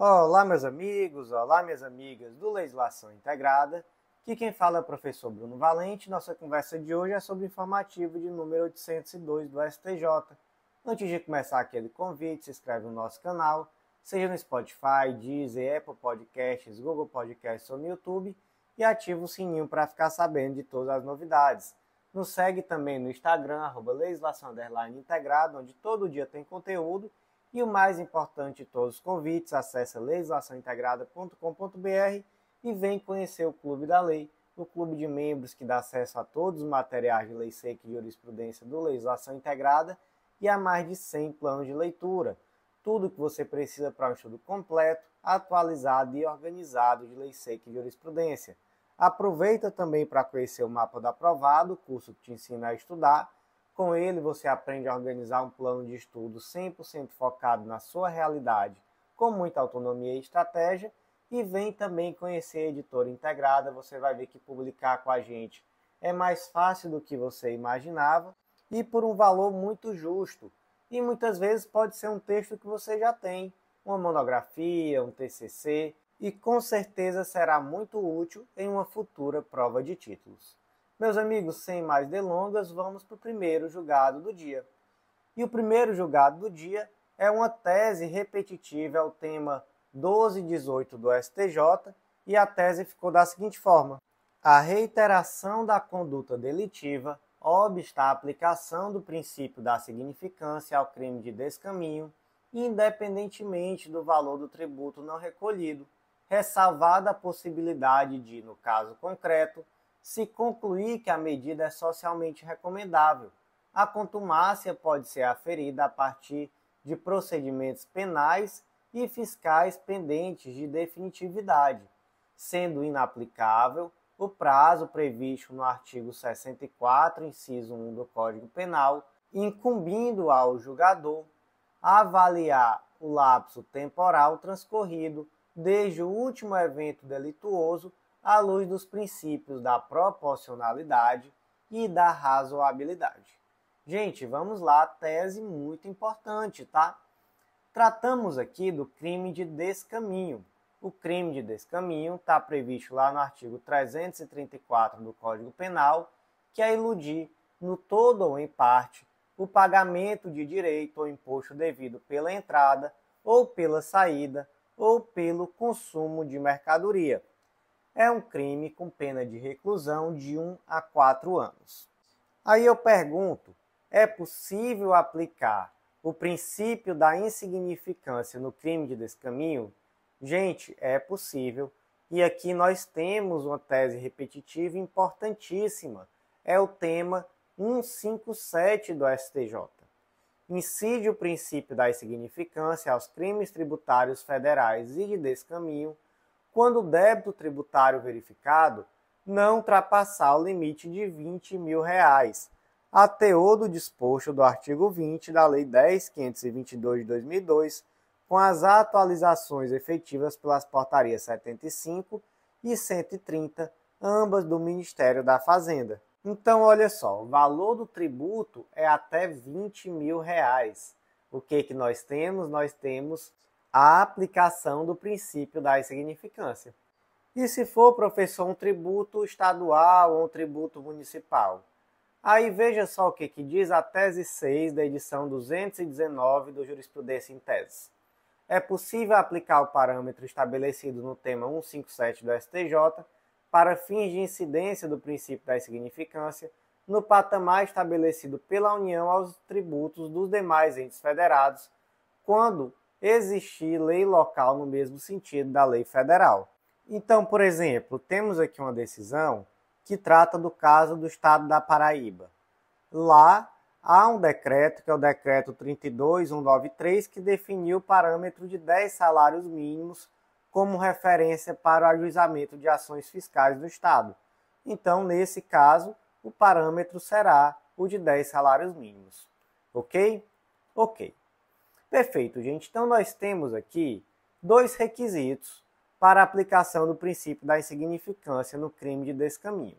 Olá, meus amigos, olá, minhas amigas do Legislação Integrada. Aqui quem fala é o professor Bruno Valente. Nossa conversa de hoje é sobre o informativo de número 802 do STJ. Antes de começar aquele convite, se inscreve no nosso canal, seja no Spotify, Deezer, Apple Podcasts, Google Podcasts ou no YouTube, e ativa o sininho para ficar sabendo de todas as novidades. Nos segue também no Instagram, arroba legislação onde todo dia tem conteúdo e o mais importante de todos os convites, acesse legislaçãointegrada.com.br e vem conhecer o Clube da Lei, o clube de membros que dá acesso a todos os materiais de lei seca e jurisprudência do Legislação Integrada e a mais de 100 planos de leitura. Tudo o que você precisa para um estudo completo, atualizado e organizado de lei seca e jurisprudência. Aproveita também para conhecer o mapa do aprovado, o curso que te ensina a estudar com ele, você aprende a organizar um plano de estudo 100% focado na sua realidade, com muita autonomia e estratégia, e vem também conhecer a editora integrada. Você vai ver que publicar com a gente é mais fácil do que você imaginava e por um valor muito justo. E muitas vezes pode ser um texto que você já tem, uma monografia, um TCC, e com certeza será muito útil em uma futura prova de títulos. Meus amigos, sem mais delongas, vamos para o primeiro julgado do dia. E o primeiro julgado do dia é uma tese repetitiva ao é tema 1218 do STJ, e a tese ficou da seguinte forma: a reiteração da conduta delitiva obsta à aplicação do princípio da significância ao crime de descaminho, independentemente do valor do tributo não recolhido, ressalvada a possibilidade de, no caso concreto, se concluir que a medida é socialmente recomendável. A contumácia pode ser aferida a partir de procedimentos penais e fiscais pendentes de definitividade, sendo inaplicável o prazo previsto no artigo 64, inciso 1 do Código Penal, incumbindo ao julgador avaliar o lapso temporal transcorrido desde o último evento delituoso à luz dos princípios da proporcionalidade e da razoabilidade. Gente, vamos lá, tese muito importante, tá? Tratamos aqui do crime de descaminho. O crime de descaminho está previsto lá no artigo 334 do Código Penal, que é iludir, no todo ou em parte, o pagamento de direito ou imposto devido pela entrada ou pela saída ou pelo consumo de mercadoria, é um crime com pena de reclusão de 1 a 4 anos. Aí eu pergunto: é possível aplicar o princípio da insignificância no crime de descaminho? Gente, é possível. E aqui nós temos uma tese repetitiva importantíssima. É o tema 157 do STJ. Incide o princípio da insignificância aos crimes tributários federais e de descaminho quando o débito tributário verificado não ultrapassar o limite de 20 mil reais, a teor do disposto do artigo 20 da Lei 10.522 de 2002, com as atualizações efetivas pelas portarias 75 e 130, ambas do Ministério da Fazenda. Então, olha só, o valor do tributo é até 20 mil reais. O que, que nós temos? Nós temos a aplicação do princípio da insignificância. E se for, professor, um tributo estadual ou um tributo municipal? Aí veja só o que, que diz a tese 6 da edição 219 do Jurisprudência em Tese. É possível aplicar o parâmetro estabelecido no tema 157 do STJ para fins de incidência do princípio da insignificância no patamar estabelecido pela União aos tributos dos demais entes federados, quando existir lei local no mesmo sentido da lei federal. Então, por exemplo, temos aqui uma decisão que trata do caso do estado da Paraíba. Lá há um decreto, que é o decreto 32193, que definiu o parâmetro de 10 salários mínimos como referência para o ajuizamento de ações fiscais do estado. Então, nesse caso, o parâmetro será o de 10 salários mínimos. OK? OK. Perfeito, gente. Então nós temos aqui dois requisitos para a aplicação do princípio da insignificância no crime de descaminho.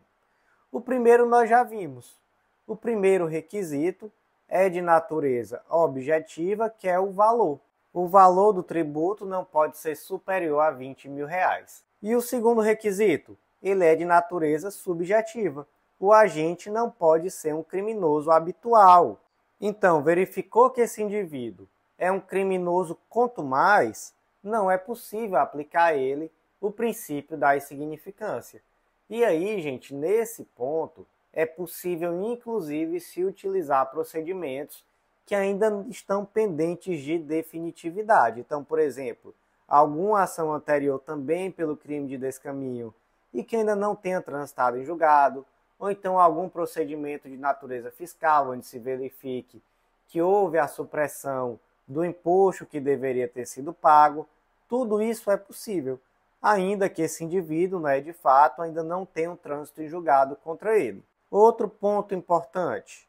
O primeiro nós já vimos. O primeiro requisito é de natureza objetiva, que é o valor. O valor do tributo não pode ser superior a 20 mil reais. E o segundo requisito, ele é de natureza subjetiva. O agente não pode ser um criminoso habitual. Então, verificou que esse indivíduo é um criminoso, quanto mais, não é possível aplicar a ele o princípio da insignificância. E aí, gente, nesse ponto, é possível inclusive se utilizar procedimentos que ainda estão pendentes de definitividade. Então, por exemplo, alguma ação anterior também pelo crime de descaminho e que ainda não tenha transitado em julgado, ou então algum procedimento de natureza fiscal onde se verifique que houve a supressão do imposto que deveria ter sido pago, tudo isso é possível, ainda que esse indivíduo, né, de fato, ainda não tenha um trânsito em julgado contra ele. Outro ponto importante: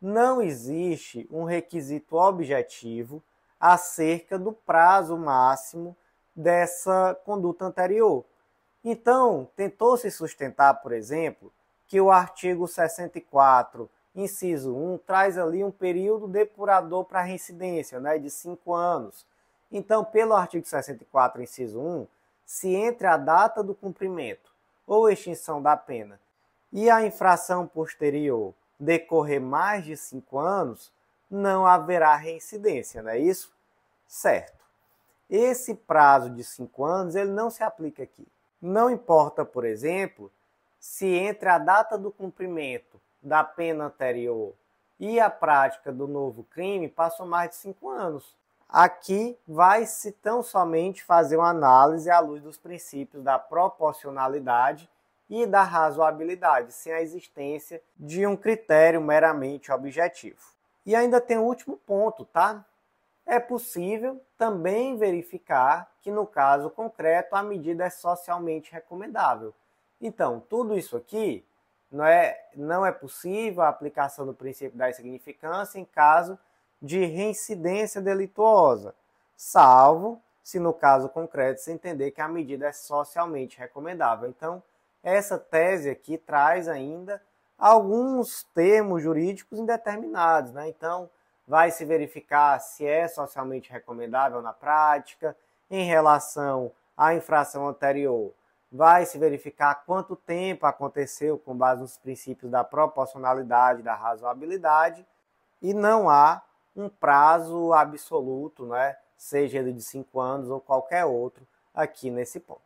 não existe um requisito objetivo acerca do prazo máximo dessa conduta anterior. Então, tentou-se sustentar, por exemplo, que o artigo 64 Inciso 1 traz ali um período depurador para reincidência, né, de 5 anos. Então, pelo artigo 64, inciso 1, se entre a data do cumprimento ou extinção da pena e a infração posterior decorrer mais de 5 anos, não haverá reincidência, não é isso? Certo. Esse prazo de 5 anos, ele não se aplica aqui. Não importa, por exemplo, se entre a data do cumprimento da pena anterior e a prática do novo crime passam mais de cinco anos. Aqui vai-se tão somente fazer uma análise à luz dos princípios da proporcionalidade e da razoabilidade, sem a existência de um critério meramente objetivo. E ainda tem o último ponto, tá? É possível também verificar que, no caso concreto, a medida é socialmente recomendável. Então, tudo isso aqui não é, não é possível a aplicação do princípio da insignificância em caso de reincidência delituosa, salvo se no caso concreto se entender que a medida é socialmente recomendável. Então, essa tese aqui traz ainda alguns termos jurídicos indeterminados, né? Então, vai se verificar se é socialmente recomendável na prática em relação à infração anterior vai se verificar quanto tempo aconteceu com base nos princípios da proporcionalidade, da razoabilidade, e não há um prazo absoluto, né? seja ele de cinco anos ou qualquer outro, aqui nesse ponto.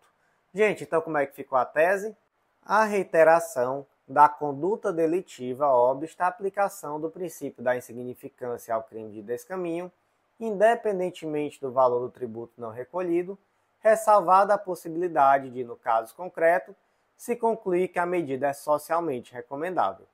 Gente, então como é que ficou a tese? A reiteração da conduta delitiva obsta à aplicação do princípio da insignificância ao crime de descaminho, independentemente do valor do tributo não recolhido, ressalvada é a possibilidade de, no caso concreto, se concluir que a medida é socialmente recomendável.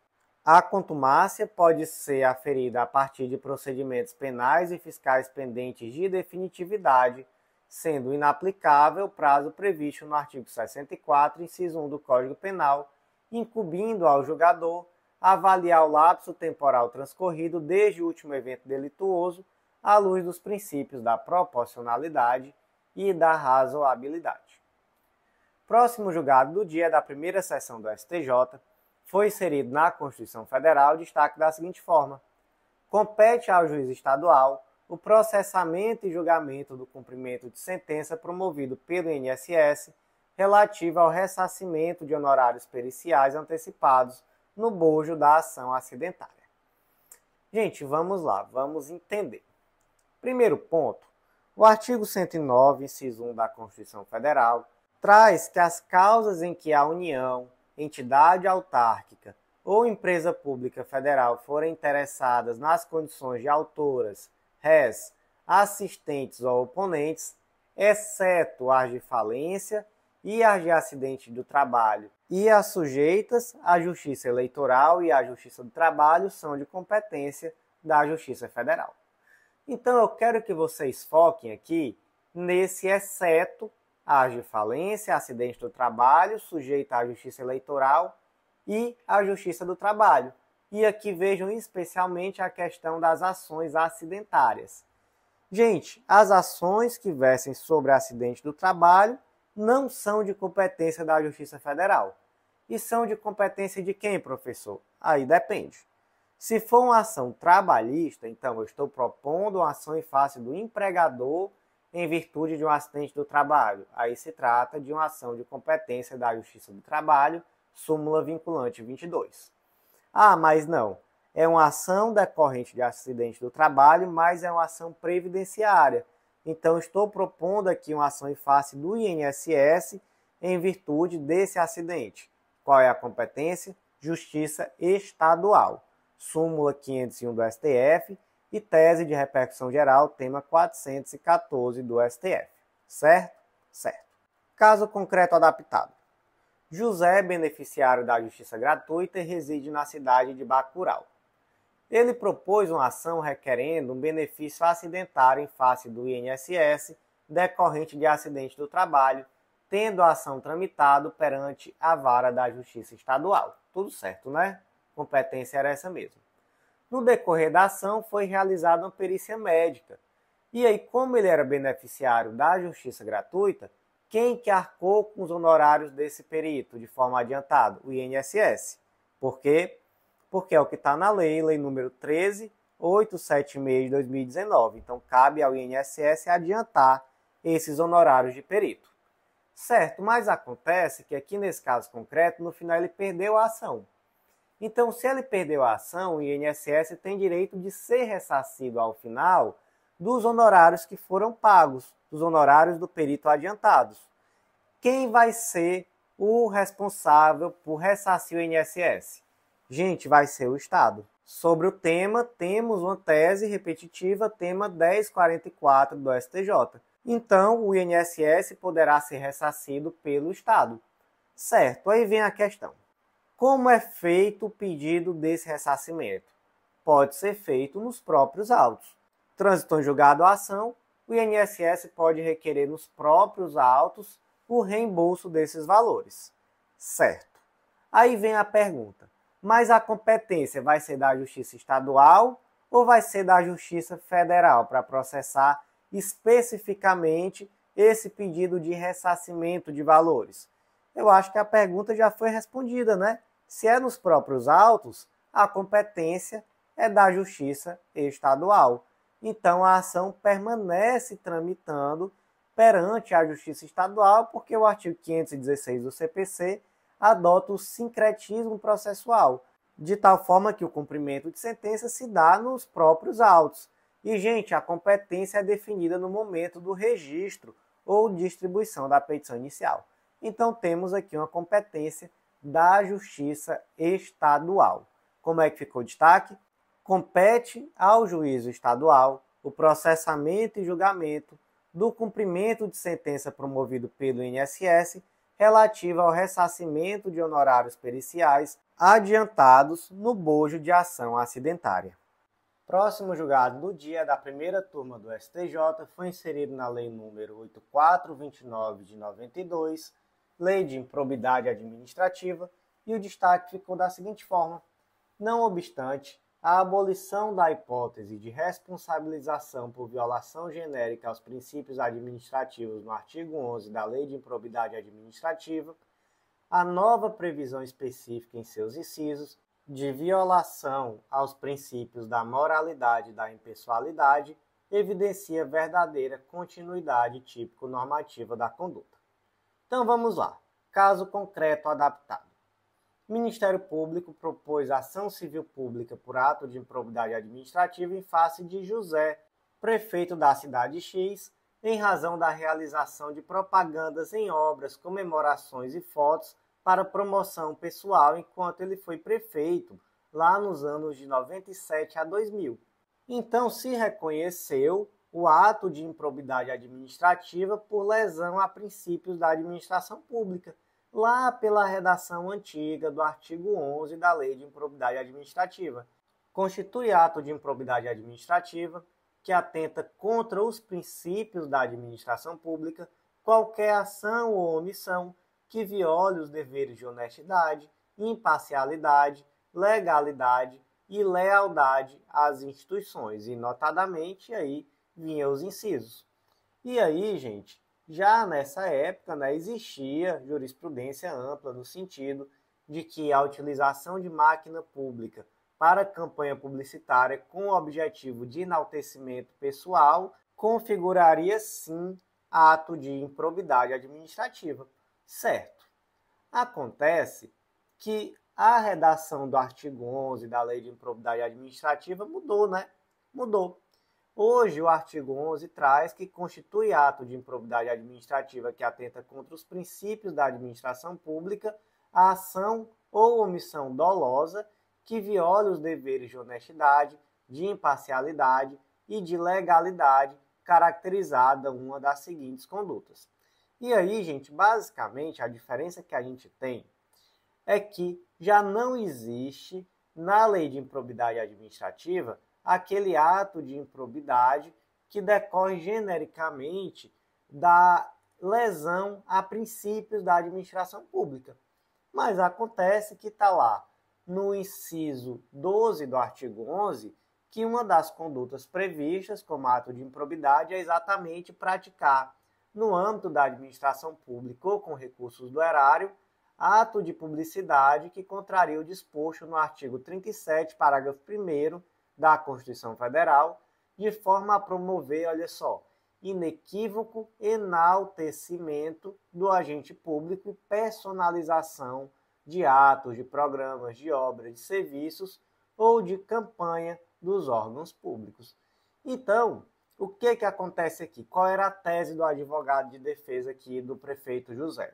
A contumácia pode ser aferida a partir de procedimentos penais e fiscais pendentes de definitividade, sendo inaplicável o prazo previsto no artigo 64, inciso 1 do Código Penal, incumbindo ao julgador avaliar o lapso temporal transcorrido desde o último evento delituoso à luz dos princípios da proporcionalidade, e da razoabilidade. Próximo julgado do dia da primeira sessão do STJ foi inserido na Constituição Federal destaque da seguinte forma: compete ao juiz estadual o processamento e julgamento do cumprimento de sentença promovido pelo INSS relativa ao ressarcimento de honorários periciais antecipados no bojo da ação acidentária. Gente, vamos lá, vamos entender. Primeiro ponto o artigo 109, inciso 1 da Constituição Federal, traz que as causas em que a União, entidade autárquica ou empresa pública federal forem interessadas nas condições de autoras, rés, assistentes ou oponentes, exceto as de falência e as de acidente do trabalho, e as sujeitas à Justiça Eleitoral e à Justiça do Trabalho são de competência da Justiça Federal. Então eu quero que vocês foquem aqui nesse exceto as de falência, acidente do trabalho, sujeito à justiça eleitoral e à justiça do trabalho. E aqui vejam especialmente a questão das ações acidentárias. Gente, as ações que versem sobre acidente do trabalho não são de competência da Justiça Federal. E são de competência de quem, professor? Aí depende. Se for uma ação trabalhista, então eu estou propondo uma ação em face do empregador em virtude de um acidente do trabalho. Aí se trata de uma ação de competência da Justiça do Trabalho, súmula vinculante 22. Ah, mas não. É uma ação decorrente de acidente do trabalho, mas é uma ação previdenciária. Então, estou propondo aqui uma ação em face do INSS em virtude desse acidente. Qual é a competência? Justiça estadual súmula 501 do STF e tese de repercussão geral, tema 414 do STF. Certo? Certo. Caso concreto adaptado. José, é beneficiário da justiça gratuita, reside na cidade de Bacurau. Ele propôs uma ação requerendo um benefício acidentário em face do INSS decorrente de acidente do trabalho, tendo a ação tramitado perante a vara da Justiça Estadual. Tudo certo, né? competência era essa mesmo. No decorrer da ação, foi realizada uma perícia médica. E aí, como ele era beneficiário da justiça gratuita, quem que arcou com os honorários desse perito de forma adiantada? O INSS. Por quê? Porque é o que está na lei, lei número 13876 de 2019. Então, cabe ao INSS adiantar esses honorários de perito. Certo, mas acontece que aqui nesse caso concreto, no final ele perdeu a ação. Então, se ele perdeu a ação, o INSS tem direito de ser ressarcido ao final dos honorários que foram pagos, dos honorários do perito adiantados. Quem vai ser o responsável por ressarcir o INSS? Gente, vai ser o Estado. Sobre o tema, temos uma tese repetitiva, tema 1044 do STJ. Então, o INSS poderá ser ressarcido pelo Estado. Certo, aí vem a questão. Como é feito o pedido desse ressarcimento? Pode ser feito nos próprios autos. Trânsito em julgado a ação, o INSS pode requerer nos próprios autos o reembolso desses valores. Certo. Aí vem a pergunta: mas a competência vai ser da Justiça Estadual ou vai ser da Justiça Federal para processar especificamente esse pedido de ressarcimento de valores? Eu acho que a pergunta já foi respondida, né? Se é nos próprios autos, a competência é da Justiça Estadual. Então a ação permanece tramitando perante a Justiça Estadual, porque o artigo 516 do CPC adota o sincretismo processual, de tal forma que o cumprimento de sentença se dá nos próprios autos. E, gente, a competência é definida no momento do registro ou distribuição da petição inicial. Então, temos aqui uma competência da Justiça Estadual. Como é que ficou o destaque? Compete ao juízo estadual o processamento e julgamento do cumprimento de sentença promovido pelo INSS relativa ao ressarcimento de honorários periciais adiantados no bojo de ação acidentária. Próximo julgado do dia da primeira turma do STJ foi inserido na Lei nº 8429 de 92, lei de improbidade administrativa, e o destaque ficou da seguinte forma: não obstante, a abolição da hipótese de responsabilização por violação genérica aos princípios administrativos no artigo 11 da Lei de Improbidade Administrativa, a nova previsão específica em seus incisos de violação aos princípios da moralidade e da impessoalidade evidencia verdadeira continuidade típico-normativa da conduta. Então vamos lá. Caso concreto adaptado. O Ministério Público propôs ação civil pública por ato de improbidade administrativa em face de José, prefeito da cidade X, em razão da realização de propagandas em obras, comemorações e fotos para promoção pessoal enquanto ele foi prefeito, lá nos anos de 97 a 2000. Então se reconheceu o ato de improbidade administrativa por lesão a princípios da administração pública, lá pela redação antiga do artigo 11 da Lei de Improbidade Administrativa. Constitui ato de improbidade administrativa que atenta contra os princípios da administração pública qualquer ação ou omissão que viole os deveres de honestidade, imparcialidade, legalidade e lealdade às instituições, e notadamente aí vinham os incisos. E aí, gente, já nessa época né, existia jurisprudência ampla no sentido de que a utilização de máquina pública para campanha publicitária com o objetivo de enaltecimento pessoal configuraria sim ato de improbidade administrativa. Certo. Acontece que a redação do artigo 11 da Lei de Improbidade Administrativa mudou, né? Mudou. Hoje, o artigo 11 traz que constitui ato de improbidade administrativa que atenta contra os princípios da administração pública a ação ou omissão dolosa que viole os deveres de honestidade, de imparcialidade e de legalidade caracterizada uma das seguintes condutas. E aí, gente, basicamente a diferença que a gente tem é que já não existe na lei de improbidade administrativa aquele ato de improbidade que decorre genericamente da lesão a princípios da administração pública. Mas acontece que está lá no inciso 12 do artigo 11 que uma das condutas previstas como ato de improbidade é exatamente praticar, no âmbito da administração pública ou com recursos do erário, ato de publicidade que contraria o disposto no artigo 37, parágrafo 1 da Constituição Federal, de forma a promover, olha só, inequívoco enaltecimento do agente público e personalização de atos, de programas, de obras, de serviços ou de campanha dos órgãos públicos. Então, o que, que acontece aqui? Qual era a tese do advogado de defesa aqui do prefeito José?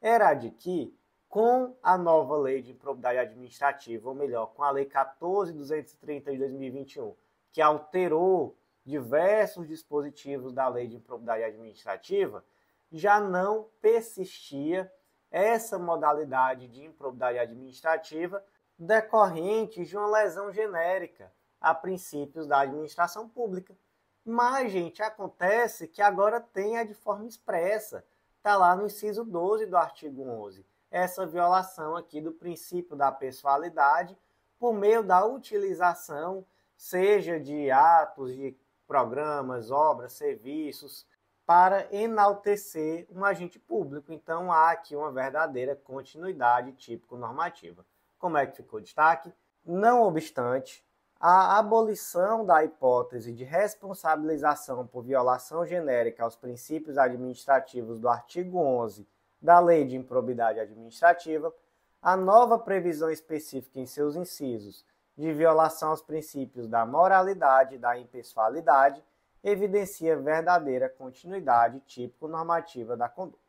Era de que com a nova lei de improbidade administrativa, ou melhor, com a lei 14230 de 2021, que alterou diversos dispositivos da lei de improbidade administrativa, já não persistia essa modalidade de improbidade administrativa decorrente de uma lesão genérica a princípios da administração pública. Mas, gente, acontece que agora tem a de forma expressa, está lá no inciso 12 do artigo 11 essa violação aqui do princípio da pessoalidade por meio da utilização, seja de atos, de programas, obras, serviços, para enaltecer um agente público. Então há aqui uma verdadeira continuidade típico-normativa. Como é que ficou o destaque? Não obstante, a abolição da hipótese de responsabilização por violação genérica aos princípios administrativos do artigo 11 da Lei de Improbidade Administrativa, a nova previsão específica em seus incisos de violação aos princípios da moralidade e da impessoalidade evidencia verdadeira continuidade típico-normativa da conduta.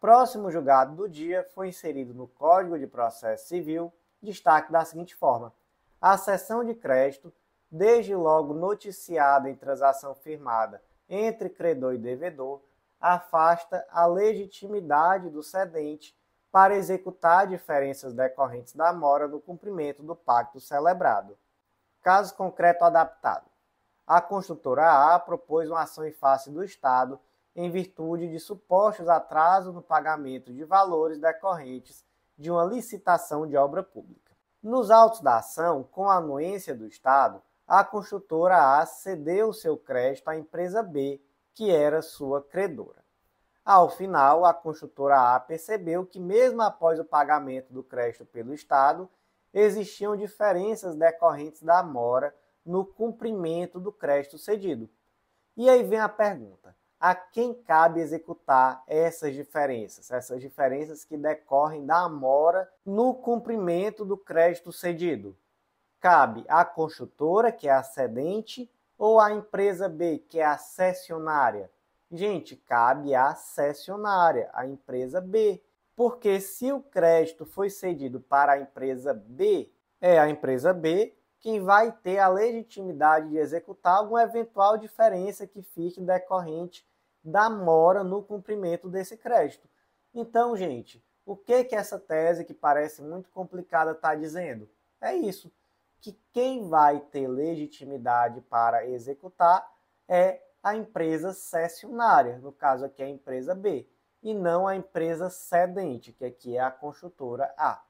Próximo julgado do dia foi inserido no Código de Processo Civil, destaque da seguinte forma: a cessão de crédito, desde logo noticiada em transação firmada entre credor e devedor, afasta a legitimidade do cedente para executar diferenças decorrentes da mora no cumprimento do pacto celebrado. Caso concreto adaptado. A construtora A propôs uma ação em face do Estado em virtude de supostos atrasos no pagamento de valores decorrentes de uma licitação de obra pública. Nos autos da ação, com a anuência do Estado, a construtora A cedeu seu crédito à empresa B que era sua credora. Ao final, a construtora A percebeu que, mesmo após o pagamento do crédito pelo Estado, existiam diferenças decorrentes da mora no cumprimento do crédito cedido. E aí vem a pergunta: a quem cabe executar essas diferenças, essas diferenças que decorrem da mora no cumprimento do crédito cedido? Cabe à construtora, que é a cedente, ou a empresa B, que é a cessionária? Gente, cabe à cessionária, a empresa B. Porque se o crédito foi cedido para a empresa B, é a empresa B quem vai ter a legitimidade de executar alguma eventual diferença que fique decorrente da mora no cumprimento desse crédito. Então, gente, o que que essa tese que parece muito complicada está dizendo? É isso que quem vai ter legitimidade para executar é a empresa cessionária, no caso aqui é a empresa B, e não a empresa cedente, que aqui é a construtora A.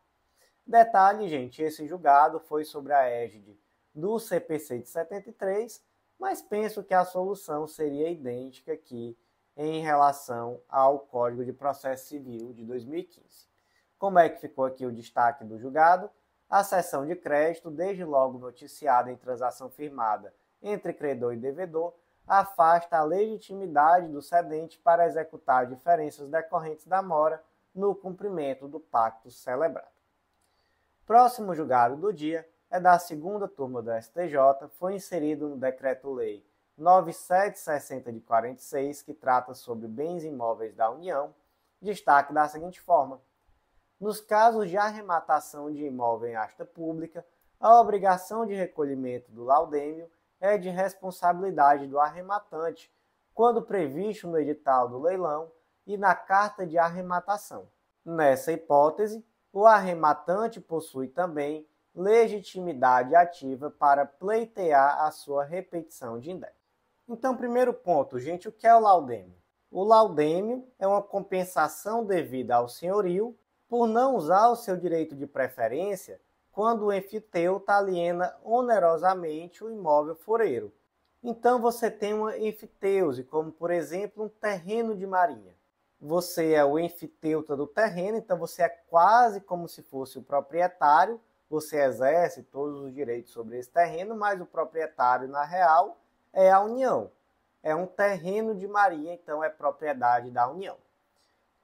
Detalhe, gente, esse julgado foi sobre a égide do CPC de 73, mas penso que a solução seria idêntica aqui em relação ao Código de Processo Civil de 2015. Como é que ficou aqui o destaque do julgado? a cessão de crédito, desde logo noticiada em transação firmada entre credor e devedor, afasta a legitimidade do cedente para executar diferenças decorrentes da mora no cumprimento do pacto celebrado. Próximo julgado do dia é da segunda turma do STJ, foi inserido no decreto-lei 9760 de 46, que trata sobre bens imóveis da União, destaque da seguinte forma: nos casos de arrematação de imóvel em asta pública, a obrigação de recolhimento do laudêmio é de responsabilidade do arrematante, quando previsto no edital do leilão e na carta de arrematação. Nessa hipótese, o arrematante possui também legitimidade ativa para pleitear a sua repetição de indébito. Então, primeiro ponto, gente, o que é o laudêmio? O laudêmio é uma compensação devida ao senhorio por não usar o seu direito de preferência quando o enfiteuta aliena onerosamente o imóvel fureiro. Então você tem uma enfiteuse, como por exemplo um terreno de marinha. Você é o enfiteuta do terreno, então você é quase como se fosse o proprietário, você exerce todos os direitos sobre esse terreno, mas o proprietário, na real, é a União. É um terreno de marinha, então é propriedade da União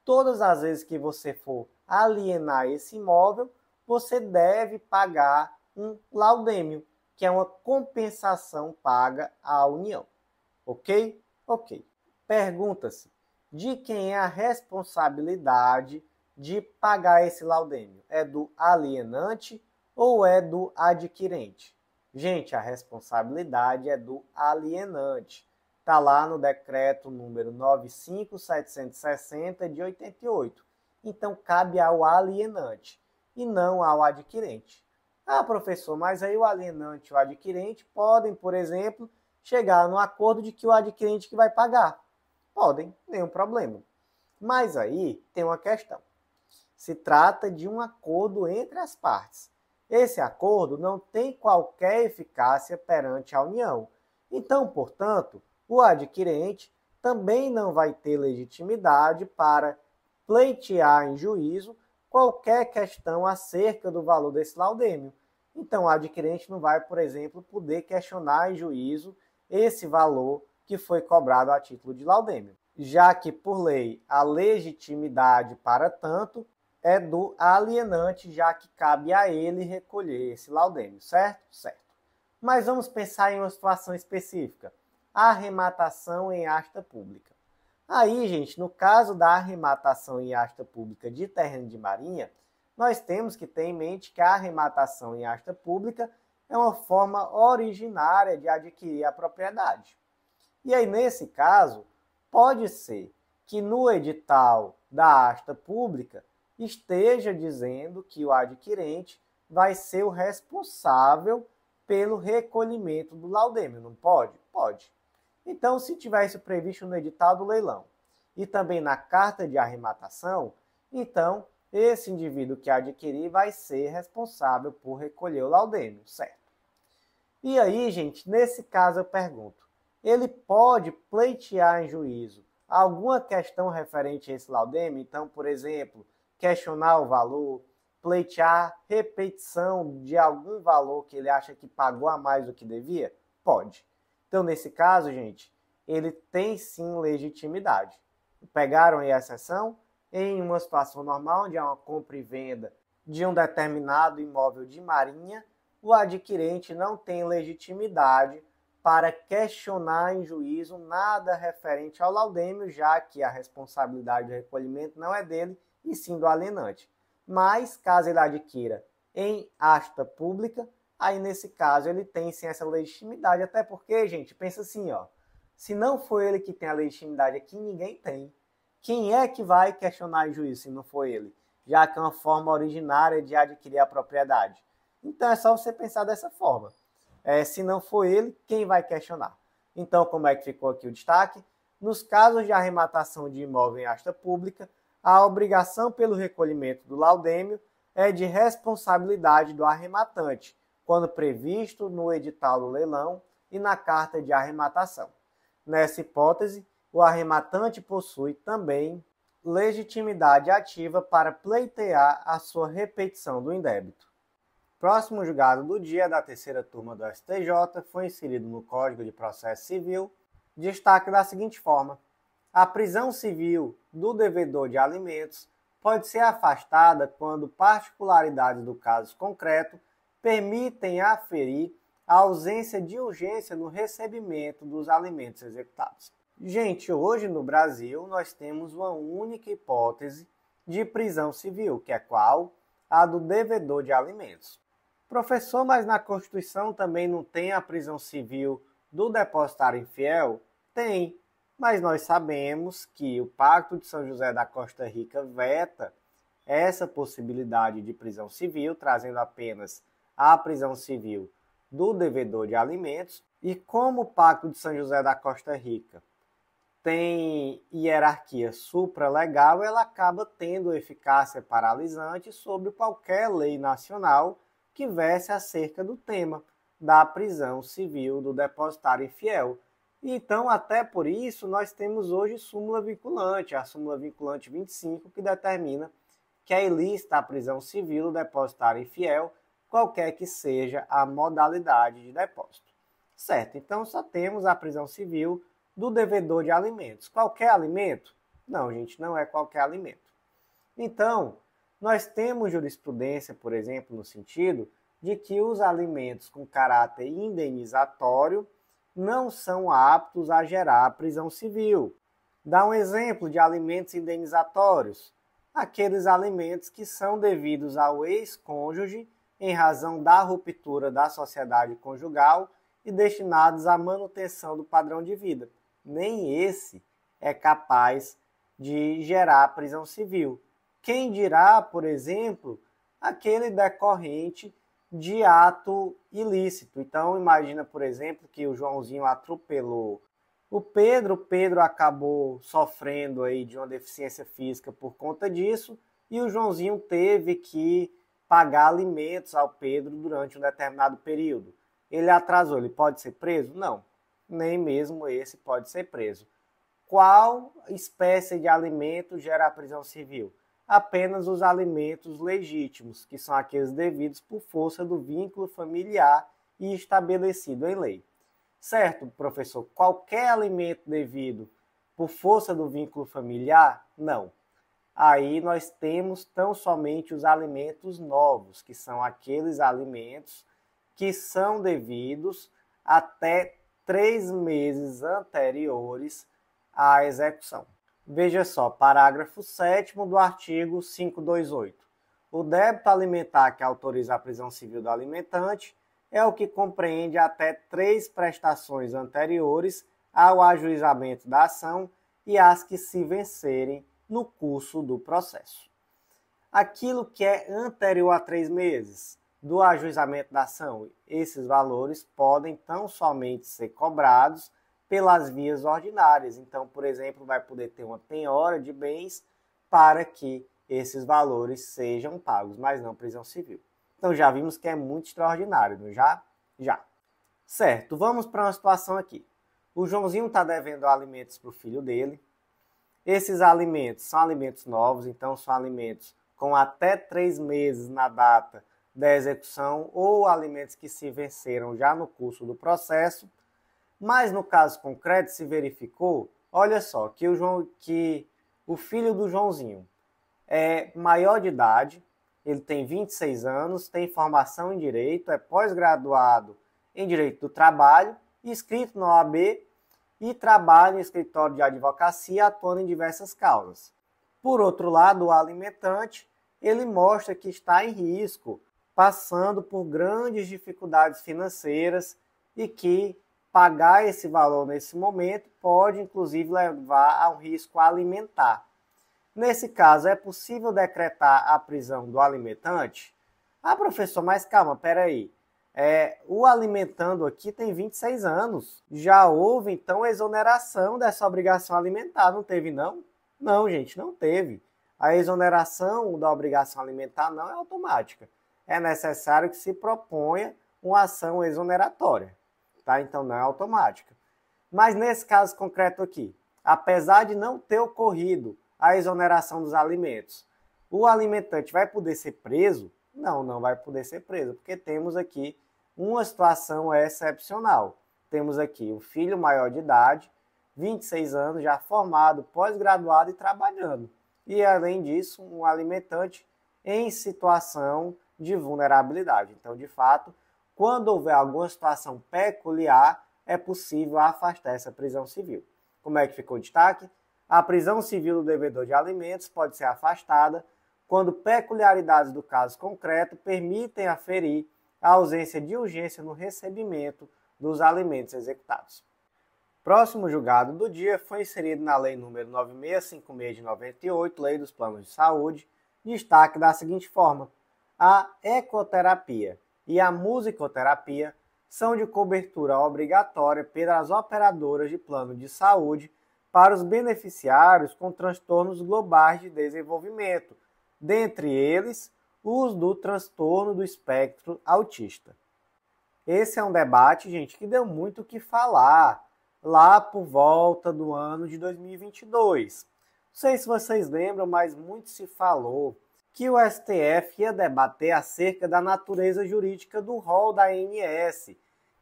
todas as vezes que você for alienar esse imóvel, você deve pagar um laudêmio, que é uma compensação paga à União. Ok? Ok. Pergunta-se de quem é a responsabilidade de pagar esse laudêmio? É do alienante ou é do adquirente? Gente, a responsabilidade é do alienante está lá no decreto número 95760 de 88. Então cabe ao alienante e não ao adquirente. Ah, professor, mas aí o alienante e o adquirente podem, por exemplo, chegar no acordo de que o adquirente que vai pagar. Podem, nenhum problema. Mas aí tem uma questão. Se trata de um acordo entre as partes. Esse acordo não tem qualquer eficácia perante a União. Então, portanto, o adquirente também não vai ter legitimidade para pleitear em juízo qualquer questão acerca do valor desse laudêmio. Então, o adquirente não vai, por exemplo, poder questionar em juízo esse valor que foi cobrado a título de laudêmio, já que, por lei, a legitimidade para tanto é do alienante, já que cabe a ele recolher esse laudêmio, certo? Certo. Mas vamos pensar em uma situação específica arrematação em asta pública. Aí, gente, no caso da arrematação em asta pública de terreno de marinha, nós temos que ter em mente que a arrematação em asta pública é uma forma originária de adquirir a propriedade. E aí, nesse caso, pode ser que no edital da asta pública esteja dizendo que o adquirente vai ser o responsável pelo recolhimento do laudêmio, não pode? Pode. Então, se tiver isso previsto no edital do leilão e também na carta de arrematação, então esse indivíduo que adquirir vai ser responsável por recolher o laudêmio, certo? E aí, gente, nesse caso eu pergunto: ele pode pleitear em juízo alguma questão referente a esse laudêmio? Então, por exemplo, questionar o valor, pleitear repetição de algum valor que ele acha que pagou a mais do que devia? Pode. Então, nesse caso, gente, ele tem sim legitimidade. Pegaram aí a exceção em uma situação normal, onde há uma compra e venda de um determinado imóvel de marinha, o adquirente não tem legitimidade para questionar em juízo nada referente ao laudêmio, já que a responsabilidade do recolhimento não é dele e sim do alienante. Mas, caso ele adquira em asta pública, Aí, nesse caso, ele tem sim essa legitimidade, até porque, gente, pensa assim, ó. Se não foi ele que tem a legitimidade aqui, ninguém tem. Quem é que vai questionar o juiz se não foi ele? Já que é uma forma originária de adquirir a propriedade. Então é só você pensar dessa forma. É, se não foi ele, quem vai questionar? Então, como é que ficou aqui o destaque? Nos casos de arrematação de imóvel em asta pública, a obrigação pelo recolhimento do laudêmio é de responsabilidade do arrematante quando previsto no edital do leilão e na carta de arrematação. Nessa hipótese, o arrematante possui também legitimidade ativa para pleitear a sua repetição do indébito. Próximo julgado do dia da terceira turma do STJ foi inserido no Código de Processo Civil destaque da seguinte forma: a prisão civil do devedor de alimentos pode ser afastada quando particularidades do caso concreto permitem aferir a ausência de urgência no recebimento dos alimentos executados. Gente, hoje no Brasil nós temos uma única hipótese de prisão civil, que é qual? A do devedor de alimentos. Professor, mas na Constituição também não tem a prisão civil do depositário infiel? Tem, mas nós sabemos que o Pacto de São José da Costa Rica veta essa possibilidade de prisão civil, trazendo apenas à prisão civil do devedor de alimentos e como o Pacto de São José da Costa Rica tem hierarquia supralegal, ela acaba tendo eficácia paralisante sobre qualquer lei nacional que verse acerca do tema da prisão civil do depositário infiel. Então, até por isso, nós temos hoje súmula vinculante, a súmula vinculante 25, que determina que é ilícita a prisão civil do depositário infiel qualquer que seja a modalidade de depósito. Certo, então só temos a prisão civil do devedor de alimentos. Qualquer alimento? Não, gente, não é qualquer alimento. Então, nós temos jurisprudência, por exemplo, no sentido de que os alimentos com caráter indenizatório não são aptos a gerar prisão civil. Dá um exemplo de alimentos indenizatórios: aqueles alimentos que são devidos ao ex-cônjuge em razão da ruptura da sociedade conjugal e destinados à manutenção do padrão de vida. Nem esse é capaz de gerar prisão civil. Quem dirá, por exemplo, aquele decorrente de ato ilícito. Então, imagina, por exemplo, que o Joãozinho atropelou o Pedro. O Pedro acabou sofrendo aí de uma deficiência física por conta disso e o Joãozinho teve que pagar alimentos ao Pedro durante um determinado período. Ele atrasou, ele pode ser preso? Não, nem mesmo esse pode ser preso. Qual espécie de alimento gera a prisão civil? Apenas os alimentos legítimos, que são aqueles devidos por força do vínculo familiar e estabelecido em lei. Certo, professor? Qualquer alimento devido por força do vínculo familiar? Não aí nós temos tão somente os alimentos novos, que são aqueles alimentos que são devidos até três meses anteriores à execução. Veja só, parágrafo 7 do artigo 528. O débito alimentar que autoriza a prisão civil do alimentante é o que compreende até três prestações anteriores ao ajuizamento da ação e as que se vencerem no curso do processo. Aquilo que é anterior a três meses do ajuizamento da ação, esses valores podem tão somente ser cobrados pelas vias ordinárias. Então, por exemplo, vai poder ter uma penhora de bens para que esses valores sejam pagos, mas não prisão civil. Então já vimos que é muito extraordinário, não é? já? Já. Certo, vamos para uma situação aqui. O Joãozinho está devendo alimentos para o filho dele, esses alimentos são alimentos novos, então são alimentos com até três meses na data da execução ou alimentos que se venceram já no curso do processo. Mas no caso concreto se verificou, olha só, que o João, que o filho do Joãozinho é maior de idade, ele tem 26 anos, tem formação em direito, é pós-graduado em direito do trabalho, inscrito na OAB e trabalha em escritório de advocacia atuando em diversas causas. Por outro lado, o alimentante, ele mostra que está em risco, passando por grandes dificuldades financeiras e que pagar esse valor nesse momento pode inclusive levar a um risco alimentar. Nesse caso, é possível decretar a prisão do alimentante? Ah, professor, mas calma, peraí. É, o alimentando aqui tem 26 anos. Já houve então exoneração dessa obrigação alimentar, não teve não? Não, gente, não teve. A exoneração da obrigação alimentar não é automática. É necessário que se proponha uma ação exoneratória, tá? Então não é automática. Mas nesse caso concreto aqui, apesar de não ter ocorrido a exoneração dos alimentos, o alimentante vai poder ser preso? Não, não vai poder ser preso, porque temos aqui uma situação é excepcional. Temos aqui o filho maior de idade, 26 anos, já formado, pós-graduado e trabalhando. E, além disso, um alimentante em situação de vulnerabilidade. Então, de fato, quando houver alguma situação peculiar, é possível afastar essa prisão civil. Como é que ficou o destaque? A prisão civil do devedor de alimentos pode ser afastada quando peculiaridades do caso concreto permitem aferir a ausência de urgência no recebimento dos alimentos executados. Próximo julgado do dia foi inserido na Lei nº 9656 de 98, Lei dos Planos de Saúde, destaque da seguinte forma: a ecoterapia e a musicoterapia são de cobertura obrigatória pelas operadoras de plano de saúde para os beneficiários com transtornos globais de desenvolvimento, dentre eles os do transtorno do espectro autista. Esse é um debate, gente, que deu muito o que falar lá por volta do ano de 2022. Não sei se vocês lembram, mas muito se falou que o STF ia debater acerca da natureza jurídica do rol da ANS,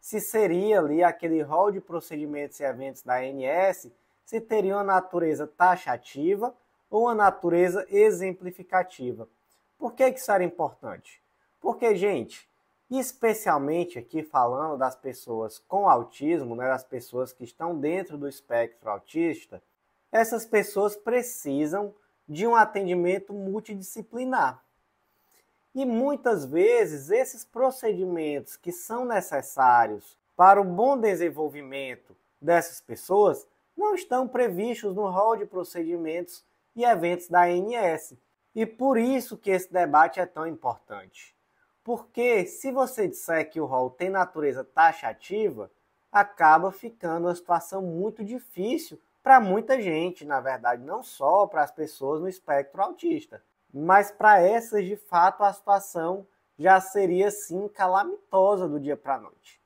se seria ali aquele rol de procedimentos e eventos da ANS, se teria uma natureza taxativa ou uma natureza exemplificativa. Por que, isso era importante? Porque, gente, especialmente aqui falando das pessoas com autismo, né, das pessoas que estão dentro do espectro autista, essas pessoas precisam de um atendimento multidisciplinar. E muitas vezes esses procedimentos que são necessários para o bom desenvolvimento dessas pessoas não estão previstos no rol de procedimentos e eventos da ANS. E por isso que esse debate é tão importante. Porque se você disser que o rol tem natureza taxativa, acaba ficando uma situação muito difícil para muita gente, na verdade, não só para as pessoas no espectro autista, mas para essas, de fato, a situação já seria sim calamitosa do dia para a noite.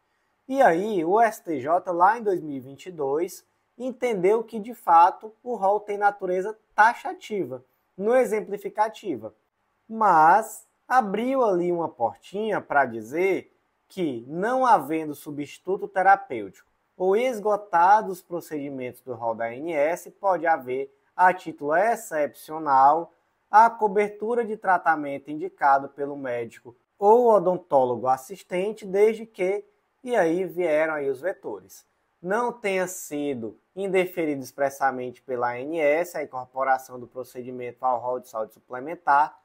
E aí, o STJ, lá em 2022, entendeu que de fato o rol tem natureza taxativa no exemplificativa, mas abriu ali uma portinha para dizer que, não havendo substituto terapêutico ou esgotados os procedimentos do rol da ANS, pode haver, a título excepcional, a cobertura de tratamento indicado pelo médico ou odontólogo assistente, desde que, e aí vieram aí os vetores, não tenha sido indeferido expressamente pela ANS, a incorporação do procedimento ao rol de saúde suplementar,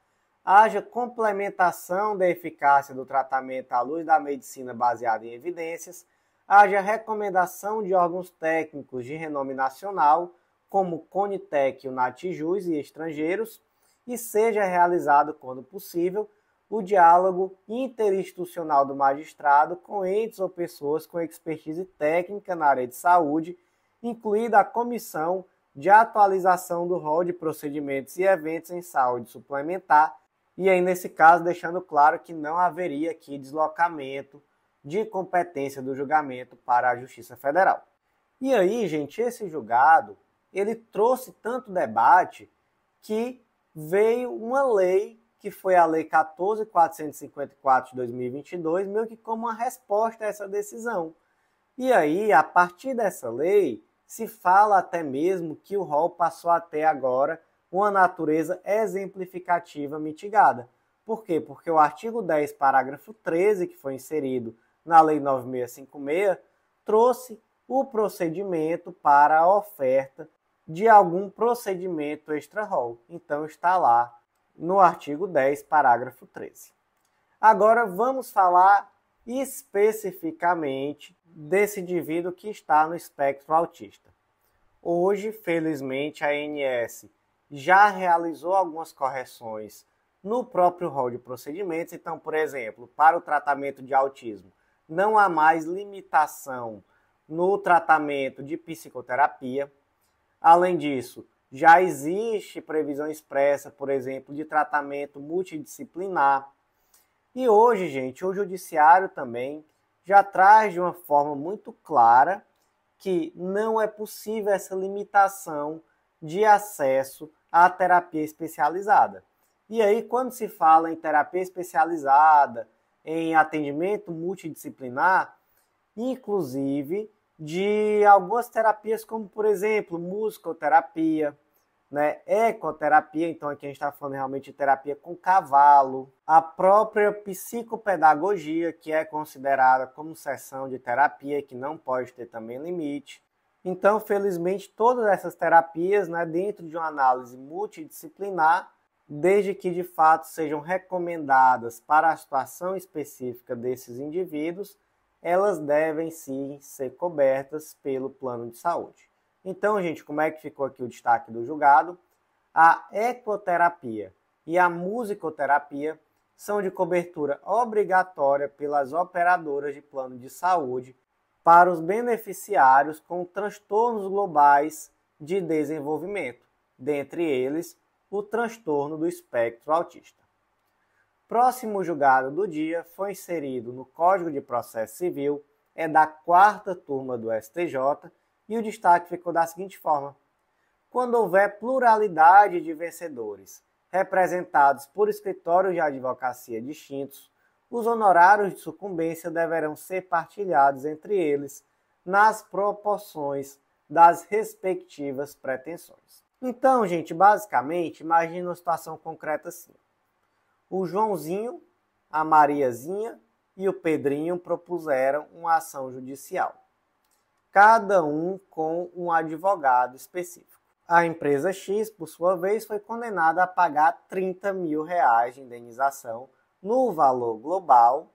haja complementação da eficácia do tratamento à luz da medicina baseada em evidências, haja recomendação de órgãos técnicos de renome nacional, como Conitec, o Natijus e estrangeiros, e seja realizado, quando possível, o diálogo interinstitucional do magistrado com entes ou pessoas com expertise técnica na área de saúde, incluída a comissão de atualização do rol de procedimentos e eventos em saúde suplementar, e aí nesse caso deixando claro que não haveria aqui deslocamento de competência do julgamento para a Justiça Federal. E aí, gente, esse julgado, ele trouxe tanto debate que veio uma lei que foi a Lei 14.454 de 2022, meio que como uma resposta a essa decisão. E aí, a partir dessa lei, se fala até mesmo que o rol passou até agora uma natureza exemplificativa mitigada. Por quê? Porque o artigo 10, parágrafo 13, que foi inserido na Lei 9656, trouxe o procedimento para a oferta de algum procedimento extra-rol. Então está lá no artigo 10, parágrafo 13. Agora vamos falar especificamente desse indivíduo que está no espectro autista. Hoje, felizmente, a ANS já realizou algumas correções no próprio rol de procedimentos. Então, por exemplo, para o tratamento de autismo, não há mais limitação no tratamento de psicoterapia. Além disso, já existe previsão expressa, por exemplo, de tratamento multidisciplinar. E hoje, gente, o judiciário também já traz de uma forma muito clara que não é possível essa limitação de acesso à terapia especializada. E aí, quando se fala em terapia especializada, em atendimento multidisciplinar, inclusive de algumas terapias, como por exemplo, musicoterapia, né? ecoterapia, então aqui a gente está falando realmente de terapia com cavalo, a própria psicopedagogia, que é considerada como sessão de terapia, que não pode ter também limite. Então, felizmente, todas essas terapias, né, dentro de uma análise multidisciplinar, desde que de fato sejam recomendadas para a situação específica desses indivíduos, elas devem sim ser cobertas pelo plano de saúde. Então, gente, como é que ficou aqui o destaque do julgado? A ecoterapia e a musicoterapia são de cobertura obrigatória pelas operadoras de plano de saúde para os beneficiários com transtornos globais de desenvolvimento, dentre eles o transtorno do espectro autista próximo julgado do dia foi inserido no Código de Processo Civil, é da quarta turma do STJ, e o destaque ficou da seguinte forma: quando houver pluralidade de vencedores, representados por escritórios de advocacia distintos, os honorários de sucumbência deverão ser partilhados entre eles nas proporções das respectivas pretensões. Então, gente, basicamente, imagine uma situação concreta assim. O Joãozinho, a Mariazinha e o Pedrinho propuseram uma ação judicial, cada um com um advogado específico. A empresa X, por sua vez, foi condenada a pagar 30 mil reais de indenização no valor global,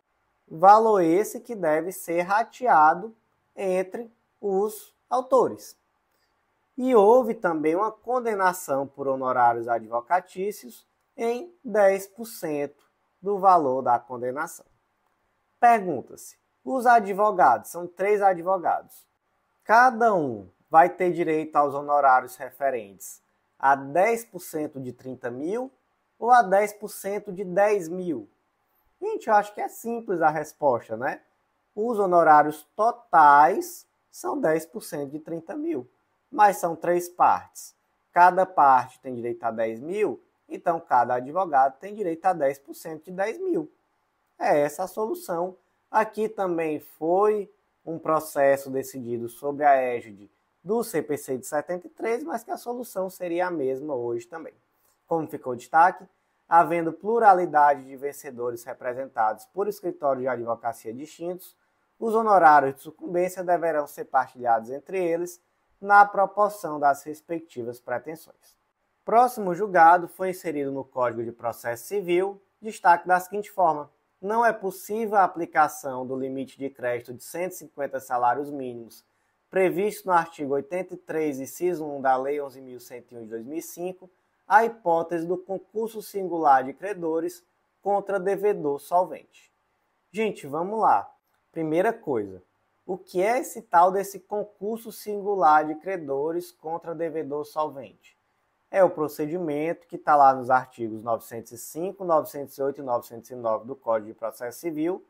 valor esse que deve ser rateado entre os autores. E houve também uma condenação por honorários advocatícios em 10% do valor da condenação. Pergunta-se: os advogados, são três advogados, cada um vai ter direito aos honorários referentes a 10% de 30 mil ou a 10% de 10 mil? Gente, eu acho que é simples a resposta, né? Os honorários totais são 10% de 30 mil, mas são três partes. Cada parte tem direito a 10 mil, então, cada advogado tem direito a 10% de 10 mil. É essa a solução. Aqui também foi um processo decidido sobre a égide do CPC de 73, mas que a solução seria a mesma hoje também. Como ficou destaque, havendo pluralidade de vencedores representados por escritórios de advocacia distintos, os honorários de sucumbência deverão ser partilhados entre eles na proporção das respectivas pretensões. Próximo julgado foi inserido no Código de Processo Civil, destaque da seguinte forma: não é possível a aplicação do limite de crédito de 150 salários mínimos previsto no artigo 83, inciso 1 da Lei 11.101 de 2005, à hipótese do concurso singular de credores contra devedor solvente. Gente, vamos lá. Primeira coisa, o que é esse tal desse concurso singular de credores contra devedor solvente? é o procedimento que está lá nos artigos 905, 908 e 909 do Código de Processo Civil,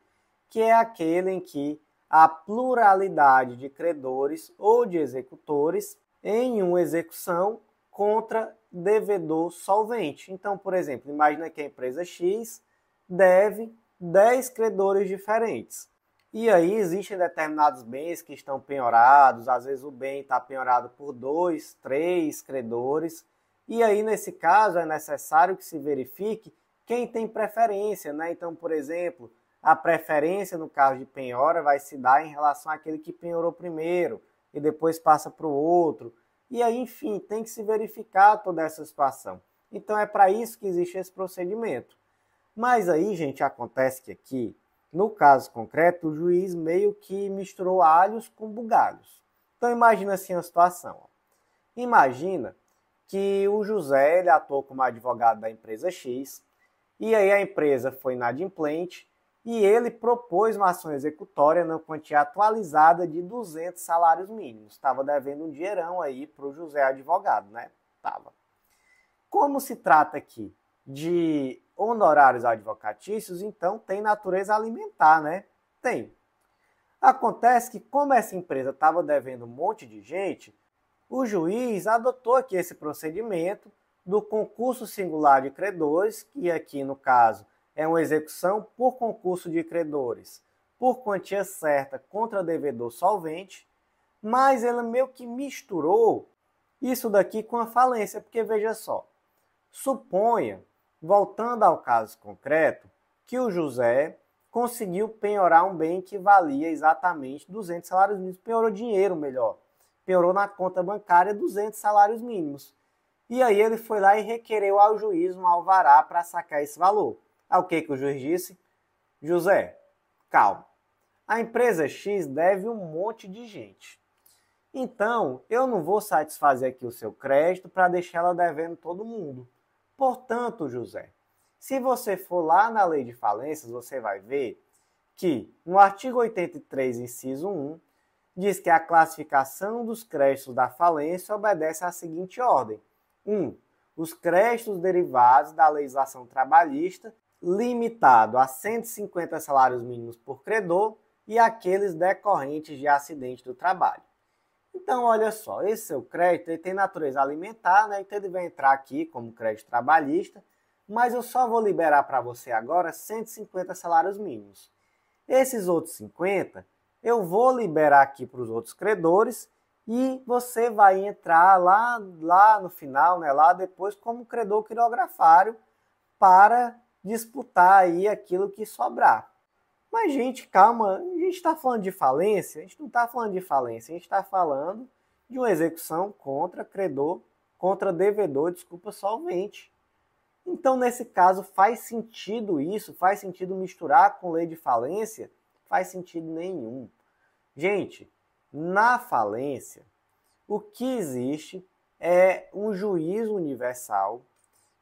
que é aquele em que a pluralidade de credores ou de executores em uma execução contra devedor solvente. Então, por exemplo, imagine que a empresa X deve 10 credores diferentes. E aí existem determinados bens que estão penhorados, às vezes o bem está penhorado por dois, três credores, e aí, nesse caso, é necessário que se verifique quem tem preferência, né? Então, por exemplo, a preferência no caso de penhora vai se dar em relação àquele que penhorou primeiro e depois passa para o outro. E aí, enfim, tem que se verificar toda essa situação. Então, é para isso que existe esse procedimento. Mas aí, gente, acontece que aqui, no caso concreto, o juiz meio que misturou alhos com bugalhos. Então, imagina assim a situação. Imagina que o José ele atuou como advogado da empresa X, e aí a empresa foi inadimplente e ele propôs uma ação executória na quantia atualizada de 200 salários mínimos. Estava devendo um dinheirão aí para o José advogado, né? Tava. Como se trata aqui de honorários advocatícios, então tem natureza alimentar, né? Tem. Acontece que como essa empresa estava devendo um monte de gente, o juiz adotou aqui esse procedimento do concurso singular de credores, que aqui no caso é uma execução por concurso de credores por quantia certa contra devedor solvente, mas ela meio que misturou isso daqui com a falência, porque veja só, suponha, voltando ao caso concreto, que o José conseguiu penhorar um bem que valia exatamente 200 salários mínimos, penhorou dinheiro melhor, penhorou na conta bancária 200 salários mínimos. E aí ele foi lá e requereu ao juiz um alvará para sacar esse valor. o que, que o juiz disse? José, calma. A empresa X deve um monte de gente. Então, eu não vou satisfazer aqui o seu crédito para deixar ela devendo todo mundo. Portanto, José, se você for lá na lei de falências, você vai ver que no artigo 83, inciso 1, diz que a classificação dos créditos da falência obedece à seguinte ordem: 1. Um, os créditos derivados da legislação trabalhista, limitado a 150 salários mínimos por credor e aqueles decorrentes de acidente do trabalho. Então, olha só, esse seu crédito ele tem natureza alimentar, né? Então ele vai entrar aqui como crédito trabalhista, mas eu só vou liberar para você agora 150 salários mínimos. Esses outros 50 eu vou liberar aqui para os outros credores e você vai entrar lá, lá no final, né, lá depois, como credor quirografário para disputar aí aquilo que sobrar. Mas, gente, calma, a gente está falando de falência? A gente não está falando de falência, a gente está falando de uma execução contra credor, contra devedor, desculpa, solvente. Então, nesse caso, faz sentido isso? Faz sentido misturar com lei de falência? Faz sentido nenhum. Gente, na falência, o que existe é um juízo universal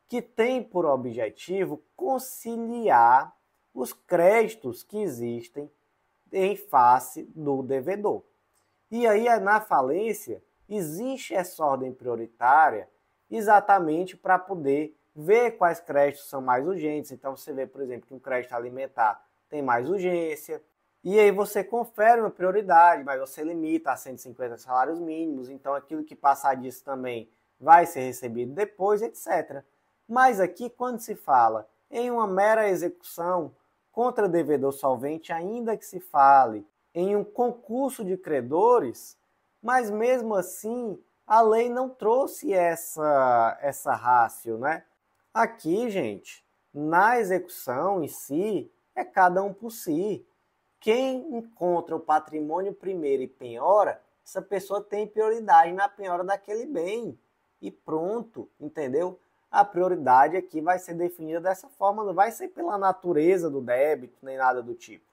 que tem por objetivo conciliar os créditos que existem em face do devedor. E aí, na falência, existe essa ordem prioritária exatamente para poder ver quais créditos são mais urgentes. Então, você vê, por exemplo, que um crédito alimentar tem mais urgência, e aí você confere uma prioridade, mas você limita a 150 salários mínimos, então aquilo que passar disso também vai ser recebido depois, etc. Mas aqui, quando se fala em uma mera execução contra devedor solvente, ainda que se fale em um concurso de credores, mas mesmo assim a lei não trouxe essa essa rácio, né? Aqui, gente, na execução em si é cada um por si. Quem encontra o patrimônio primeiro e penhora, essa pessoa tem prioridade na penhora daquele bem. E pronto, entendeu? A prioridade aqui vai ser definida dessa forma, não vai ser pela natureza do débito nem nada do tipo.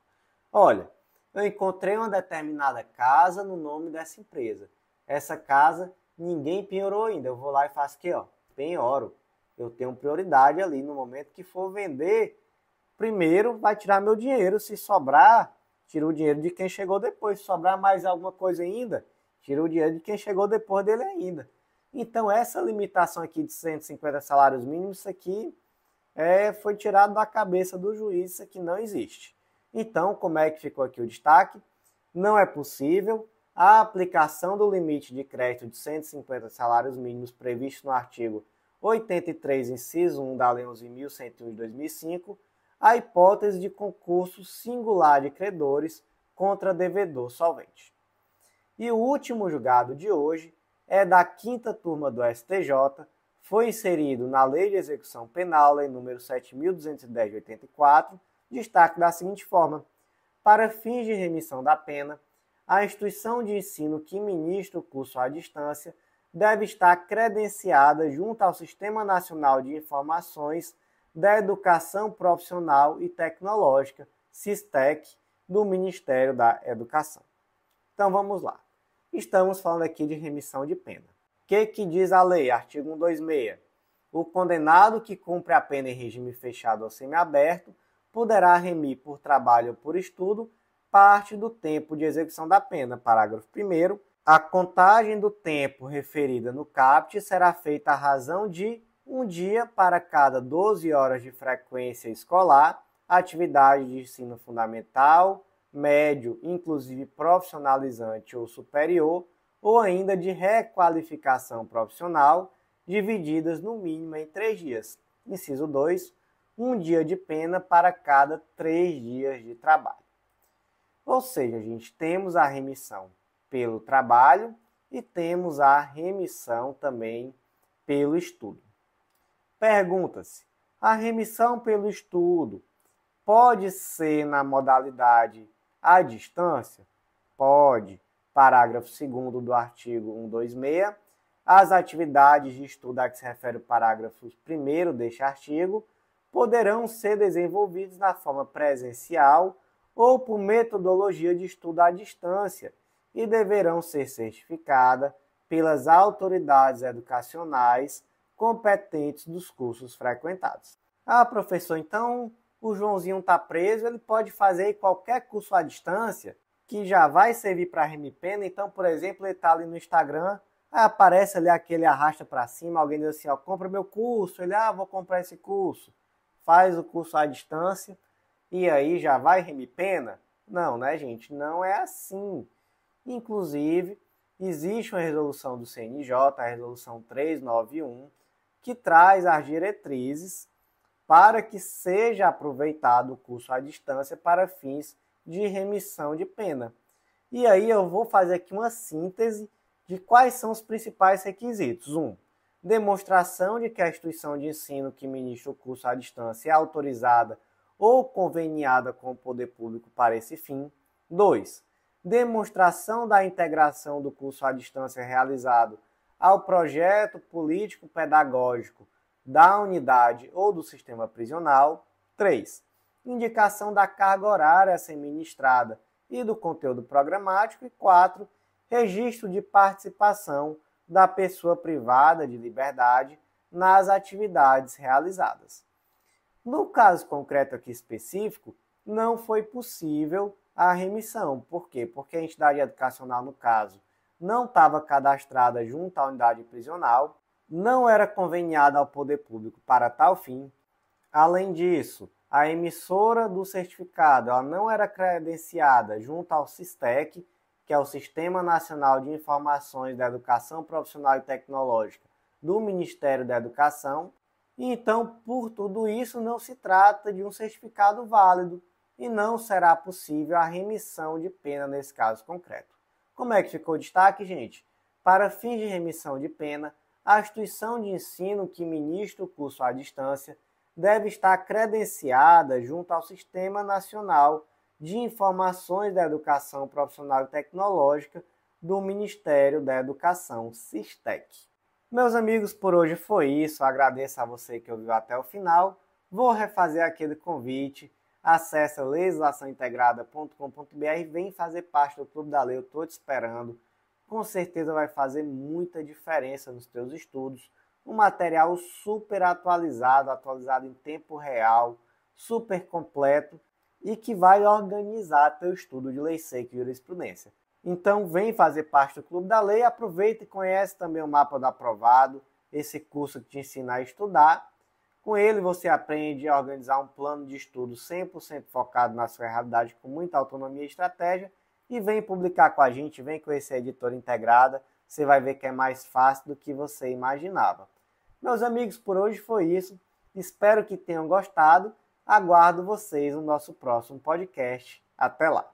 Olha, eu encontrei uma determinada casa no nome dessa empresa. Essa casa ninguém penhorou ainda. Eu vou lá e faço o ó, penhoro. Eu tenho prioridade ali no momento que for vender primeiro vai tirar meu dinheiro. Se sobrar, tira o dinheiro de quem chegou depois. Se sobrar mais alguma coisa ainda, tira o dinheiro de quem chegou depois dele ainda. Então, essa limitação aqui de 150 salários mínimos, isso aqui é, foi tirado da cabeça do juiz, isso aqui não existe. Então, como é que ficou aqui o destaque? Não é possível a aplicação do limite de crédito de 150 salários mínimos previsto no artigo 83, inciso 1 da Lei 11.101 de 2005 a hipótese de concurso singular de credores contra devedor solvente. E o último julgado de hoje é da quinta turma do STJ, foi inserido na Lei de Execução Penal, Lei nº 7.210 84, destaque da seguinte forma: para fins de remissão da pena, a instituição de ensino que ministra o curso à distância deve estar credenciada junto ao Sistema Nacional de Informações da Educação Profissional e Tecnológica, SISTEC, do Ministério da Educação. Então vamos lá. Estamos falando aqui de remissão de pena. O que, que diz a lei? Artigo 126. O condenado que cumpre a pena em regime fechado ou semiaberto poderá remir por trabalho ou por estudo parte do tempo de execução da pena. Parágrafo 1. A contagem do tempo referida no CAPT será feita à razão de um dia para cada 12 horas de frequência escolar, atividade de ensino fundamental, médio, inclusive profissionalizante ou superior, ou ainda de requalificação profissional, divididas no mínimo em três dias. Inciso 2. Um dia de pena para cada três dias de trabalho. Ou seja, a gente, temos a remissão pelo trabalho e temos a remissão também pelo estudo. Pergunta-se: a remissão pelo estudo pode ser na modalidade à distância? Pode. Parágrafo 2 do artigo 126. As atividades de estudo a que se refere o parágrafo 1 deste artigo poderão ser desenvolvidas na forma presencial ou por metodologia de estudo à distância e deverão ser certificadas pelas autoridades educacionais competentes dos cursos frequentados. Ah, professor, então o Joãozinho está preso, ele pode fazer qualquer curso à distância que já vai servir para remir pena. Então, por exemplo, ele está ali no Instagram, aparece ali aquele arrasta para cima, alguém diz assim, ó, compra meu curso, ele, ah, vou comprar esse curso. Faz o curso à distância e aí já vai remir pena? Não, né, gente? Não é assim. Inclusive, existe uma resolução do CNJ, a resolução 391, que traz as diretrizes para que seja aproveitado o curso à distância para fins de remissão de pena. E aí eu vou fazer aqui uma síntese de quais são os principais requisitos. Um, demonstração de que a instituição de ensino que ministra o curso à distância é autorizada ou conveniada com o poder público para esse fim. 2. Demonstração da integração do curso à distância realizado ao projeto político pedagógico da unidade ou do sistema prisional. 3. Indicação da carga horária a ser ministrada e do conteúdo programático. E 4. Registro de participação da pessoa privada de liberdade nas atividades realizadas. No caso concreto aqui específico, não foi possível a remissão. Por quê? Porque a entidade educacional, no caso, não estava cadastrada junto à unidade prisional, não era conveniada ao poder público para tal fim. Além disso, a emissora do certificado ela não era credenciada junto ao SISTEC, que é o Sistema Nacional de Informações da Educação Profissional e Tecnológica do Ministério da Educação. Então, por tudo isso, não se trata de um certificado válido e não será possível a remissão de pena nesse caso concreto. Como é que ficou o destaque, gente? Para fins de remissão de pena, a instituição de ensino que ministra o curso à distância deve estar credenciada junto ao Sistema Nacional de Informações da Educação Profissional e Tecnológica do Ministério da Educação, Sistec. Meus amigos, por hoje foi isso. agradeço a você que ouviu até o final. Vou refazer aquele convite Acesse legislaçãointegrada.com.br e vem fazer parte do Clube da Lei. Eu estou te esperando. Com certeza vai fazer muita diferença nos teus estudos. Um material super atualizado, atualizado em tempo real, super completo e que vai organizar teu estudo de lei seca e jurisprudência. Então vem fazer parte do Clube da Lei, aproveita e conhece também o mapa do aprovado, esse curso que te ensina a estudar com ele, você aprende a organizar um plano de estudo 100% focado na sua realidade, com muita autonomia e estratégia. E vem publicar com a gente, vem conhecer a editora integrada. Você vai ver que é mais fácil do que você imaginava. Meus amigos, por hoje foi isso. Espero que tenham gostado. Aguardo vocês no nosso próximo podcast. Até lá!